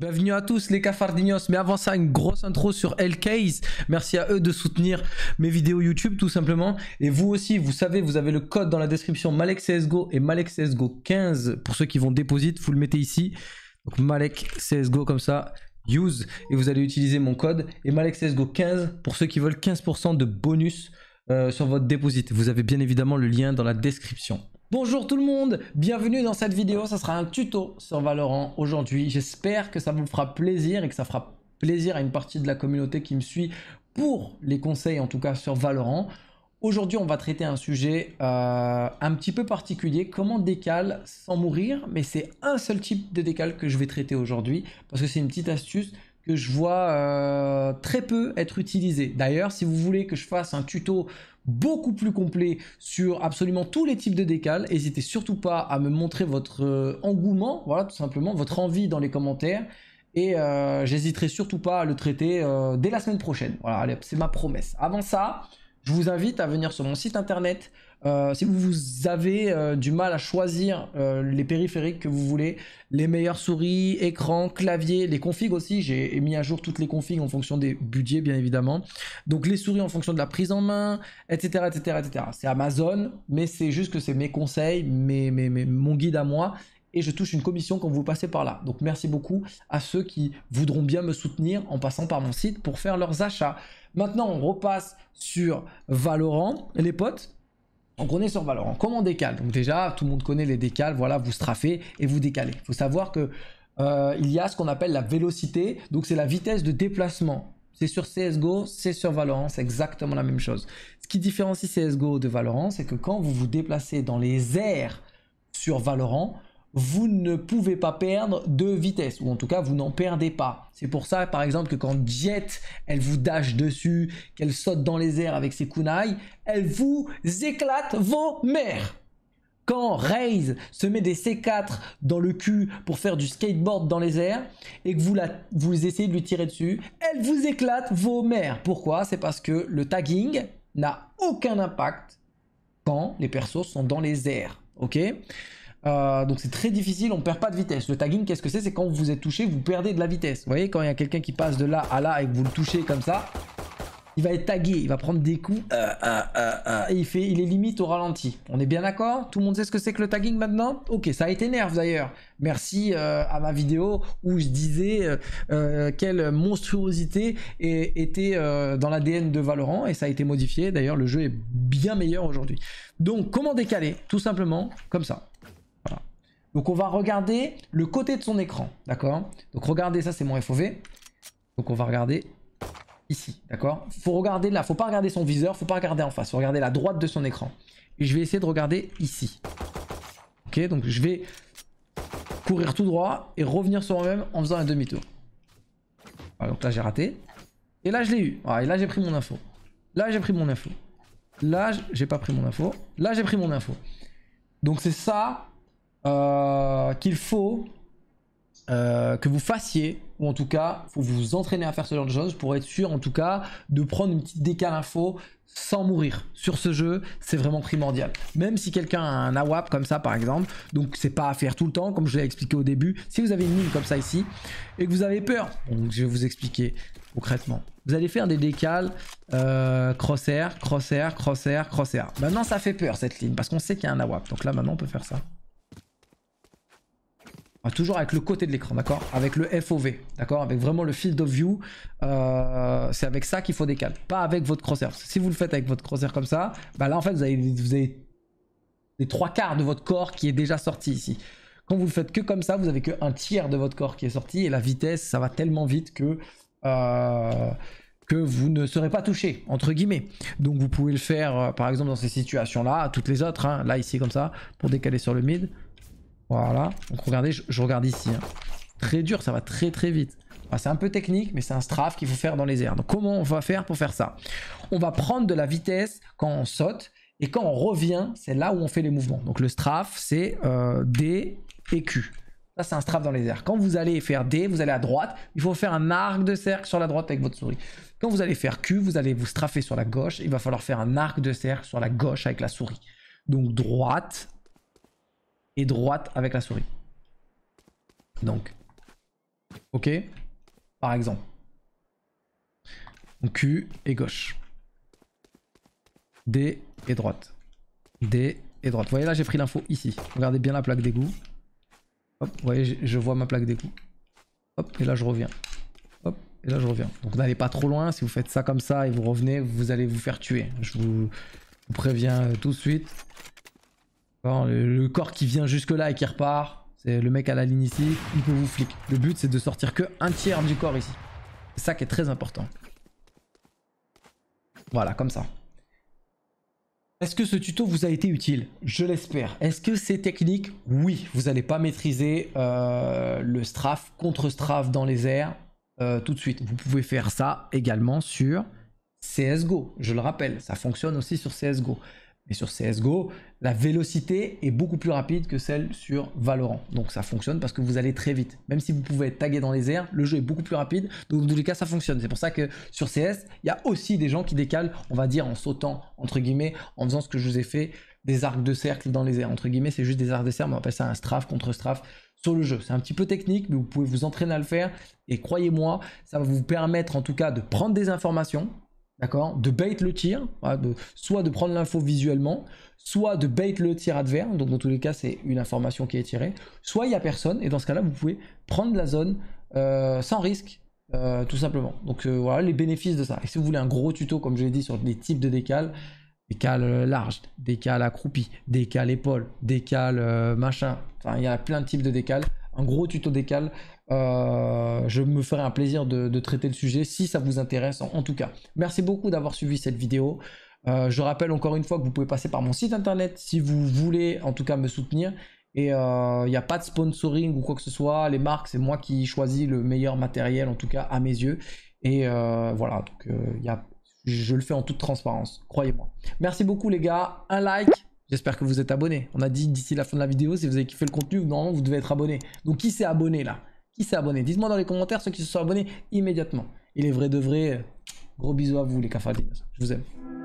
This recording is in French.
Bienvenue à tous les cafardinos, mais avant ça une grosse intro sur LKs, merci à eux de soutenir mes vidéos YouTube tout simplement, et vous aussi vous savez vous avez le code dans la description MalekCSGO et MalekCSGO15 pour ceux qui vont déposer, vous le mettez ici, donc MalekCSGO comme ça, use, et vous allez utiliser mon code, et MalekCSGO15 pour ceux qui veulent 15% de bonus euh, sur votre déposit, vous avez bien évidemment le lien dans la description. Bonjour tout le monde, bienvenue dans cette vidéo, ça sera un tuto sur Valorant aujourd'hui. J'espère que ça vous fera plaisir et que ça fera plaisir à une partie de la communauté qui me suit pour les conseils en tout cas sur Valorant. Aujourd'hui on va traiter un sujet euh, un petit peu particulier, comment décale sans mourir, mais c'est un seul type de décale que je vais traiter aujourd'hui parce que c'est une petite astuce que je vois euh, très peu être utilisé. D'ailleurs, si vous voulez que je fasse un tuto beaucoup plus complet sur absolument tous les types de décal, n'hésitez surtout pas à me montrer votre euh, engouement, voilà tout simplement, votre envie dans les commentaires. Et euh, j'hésiterai surtout pas à le traiter dès la semaine prochaine. Voilà, c'est ma promesse. Avant ça, je vous invite à venir sur mon site internet. Euh, si vous avez euh, du mal à choisir euh, les périphériques que vous voulez, les meilleures souris, écrans, claviers, les configs aussi, j'ai mis à jour toutes les configs en fonction des budgets bien évidemment. Donc les souris en fonction de la prise en main, etc. etc., etc. C'est Amazon, mais c'est juste que c'est mes conseils, mon guide à moi et je touche une commission quand vous passez par là. Donc merci beaucoup à ceux qui voudront bien me soutenir en passant par mon site pour faire leurs achats. Maintenant, on repasse sur Valorant, les potes. Donc on est sur Valorant. Comment on décale Donc déjà, tout le monde connaît les décales. Voilà, vous strafez et vous décalez. Il faut savoir que euh, il y a ce qu'on appelle la vélocité. Donc c'est la vitesse de déplacement. C'est sur CSGO, c'est sur Valorant, c'est exactement la même chose. Ce qui différencie CSGO de Valorant, c'est que quand vous vous déplacez dans les airs sur Valorant, vous ne pouvez pas perdre de vitesse, ou en tout cas vous n'en perdez pas. C'est pour ça par exemple que quand Jet, elle vous dash dessus, qu'elle saute dans les airs avec ses kunai, elle vous éclate vos mères. Quand Raze se met des C4 dans le cul pour faire du skateboard dans les airs et que vous, la, vous essayez de lui tirer dessus, elle vous éclate vos mères. Pourquoi C'est parce que le tagging n'a aucun impact quand les persos sont dans les airs. Ok euh, donc c'est très difficile, on perd pas de vitesse. Le tagging, qu'est-ce que c'est C'est quand vous êtes touché, vous perdez de la vitesse. Vous voyez, quand il y a quelqu'un qui passe de là à là et que vous le touchez comme ça, il va être tagué, il va prendre des coups, euh, euh, et il, fait, il est limite au ralenti. On est bien d'accord Tout le monde sait ce que c'est que le tagging maintenant Ok, ça a été nerf d'ailleurs. Merci à ma vidéo où je disais quelle monstruosité était dans l'ADN de Valorant, et ça a été modifié. D'ailleurs, le jeu est bien meilleur aujourd'hui. Donc, comment décaler Tout simplement, comme ça. Donc on va regarder le côté de son écran, d'accord Donc regardez, ça c'est mon FOV. Donc on va regarder ici, d'accord Faut regarder là, faut pas regarder son viseur, faut pas regarder en face, faut regarder la droite de son écran. Et je vais essayer de regarder ici. Ok, donc je vais courir tout droit et revenir sur moi-même en faisant un demi-tour. donc là j'ai raté. Et là je l'ai eu. et là j'ai pris mon info. Là j'ai pris mon info. Là j'ai pas pris mon info. Là j'ai pris mon info. Donc c'est ça euh, qu'il faut euh, que vous fassiez, ou en tout cas, faut vous entraîner à faire ce genre de choses pour être sûr, en tout cas, de prendre une petite décale info sans mourir sur ce jeu, c'est vraiment primordial. Même si quelqu'un a un AWAP comme ça, par exemple, donc c'est pas à faire tout le temps, comme je l'ai expliqué au début. Si vous avez une ligne comme ça ici et que vous avez peur, je vais vous expliquer concrètement. Vous allez faire des décales euh, crosshair, crosshair, crosshair, crosshair. Maintenant, ça fait peur cette ligne parce qu'on sait qu'il y a un AWAP. Donc là, maintenant, on peut faire ça toujours avec le côté de l'écran, d'accord Avec le FOV, d'accord Avec vraiment le field of view. Euh, c'est avec ça qu'il faut décaler. pas avec votre crosshair. si vous le faites avec votre crosshair comme ça, bah là en fait vous avez, les trois quarts de votre corps qui est déjà sorti ici. Quand vous le faites que comme ça, vous avez que tiers de votre corps qui est sorti et la vitesse, ça va tellement vite que euh, que vous ne serez pas touché, entre guillemets. Donc vous pouvez le faire, euh, par exemple, dans ces situations-là, toutes les autres, hein, là, ici, comme ça, pour décaler sur le mid. Voilà. Donc regardez, je, regarde ici. Hein. Très dur, ça va très très vite. c'est un peu technique, mais c'est un strafe qu'il faut faire dans les airs. Donc comment on va faire pour faire ça On va prendre de la vitesse quand on saute. Et quand on revient, c'est là où on fait les mouvements. Donc le strafe, c'est euh, D et Q. Ça, c'est un strafe dans les airs. Quand vous allez faire D, vous allez à droite. Il faut faire un arc de cercle sur la droite avec votre souris. Quand vous allez faire Q, vous allez vous strafer sur la gauche. Il va falloir faire un arc de cercle sur la gauche avec la souris. Donc droite, et droite avec la souris. Donc, ok, par exemple. Donc Q et gauche. D et droite. D et droite. Vous voyez là j'ai pris l'info ici. Regardez bien la plaque d'égout. Hop, vous voyez je vois ma plaque d'égout. Hop, et là je reviens. Hop, et là je reviens. Donc n'allez pas trop loin, si vous faites ça comme ça et vous revenez, vous allez vous faire tuer. Je vous préviens tout de suite. Le, corps qui vient jusque là et qui repart, c'est le mec à la ligne ici, il peut vous flic. Le but c'est de sortir que un tiers du corps ici. C'est ça qui est très important. Voilà, comme ça. Est-ce que ce tuto vous a été utile Je l'espère. Est-ce que c'est technique Oui, vous n'allez pas maîtriser euh, le strafe contre strafe dans les airs euh, tout de suite. Vous pouvez faire ça également sur CSGO. Je le rappelle, ça fonctionne aussi sur CSGO. Mais sur CSGO, la vélocité est beaucoup plus rapide que celle sur Valorant. Donc ça fonctionne parce que vous allez très vite. Même si vous pouvez être tagué dans les airs, le jeu est beaucoup plus rapide. Donc dans tous les cas, ça fonctionne. C'est pour ça que sur CS, il y a aussi des gens qui décalent, on va dire en sautant, entre guillemets, en faisant ce que je vous ai fait, des arcs de cercle dans les airs. Entre guillemets, c'est juste des arcs de cercle, mais on appelle ça un strafe contre strafe sur le jeu. C'est un petit peu technique, mais vous pouvez vous entraîner à le faire. Et croyez-moi, ça va vous permettre en tout cas de prendre des informations, D'accord De bait le tir, soit de prendre l'info visuellement, soit de bait le tir adverse, donc dans tous les cas c'est une information qui est tirée, soit il n'y a personne, et dans ce cas-là vous pouvez prendre la zone euh, sans risque, euh, tout simplement. Donc euh, voilà les bénéfices de ça. Et si vous voulez un gros tuto, comme je l'ai dit, sur les types de décales, décale large, décals accroupi, Décal épaule, décale machin, enfin il y a plein de types de décales un gros tuto décal. Euh, je me ferai un plaisir de, traiter le sujet si ça vous intéresse en, tout cas. Merci beaucoup d'avoir suivi cette vidéo. Euh, je rappelle encore une fois que vous pouvez passer par mon site internet si vous voulez en tout cas me soutenir. Et il euh, n'y a pas de sponsoring ou quoi que ce soit. Les marques, c'est moi qui choisis le meilleur matériel, en tout cas à mes yeux. Et voilà, donc y a, je le fais en toute transparence, croyez-moi. Merci beaucoup les gars. Un like, J'espère que vous êtes abonné. On a dit d'ici la fin de la vidéo, si vous avez kiffé le contenu, normalement vous devez être abonné. Donc qui s'est abonné là Qui s'est abonné Dites-moi dans les commentaires ceux qui se sont abonnés immédiatement. Il est vrai de vrai. Gros bisous à vous les cafardines. Je vous aime.